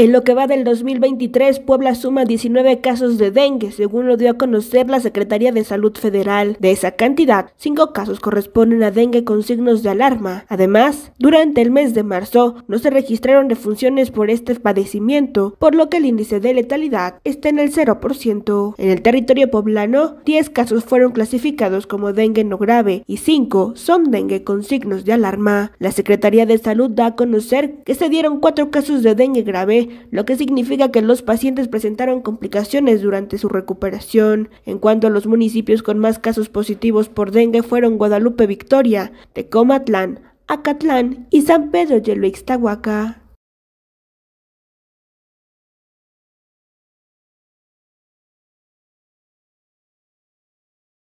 En lo que va del 2023, Puebla suma 19 casos de dengue, según lo dio a conocer la Secretaría de Salud Federal. De esa cantidad, 5 casos corresponden a dengue con signos de alarma. Además, durante el mes de marzo no se registraron defunciones por este padecimiento, por lo que el índice de letalidad está en el 0%. En el territorio poblano, 10 casos fueron clasificados como dengue no grave y 5 son dengue con signos de alarma. La Secretaría de Salud da a conocer que se dieron 4 casos de dengue grave lo que significa que los pacientes presentaron complicaciones durante su recuperación. En cuanto a los municipios con más casos positivos por dengue fueron Guadalupe Victoria, Tecomatlán, Acatlán y San Pedro Yeluixtahuaca.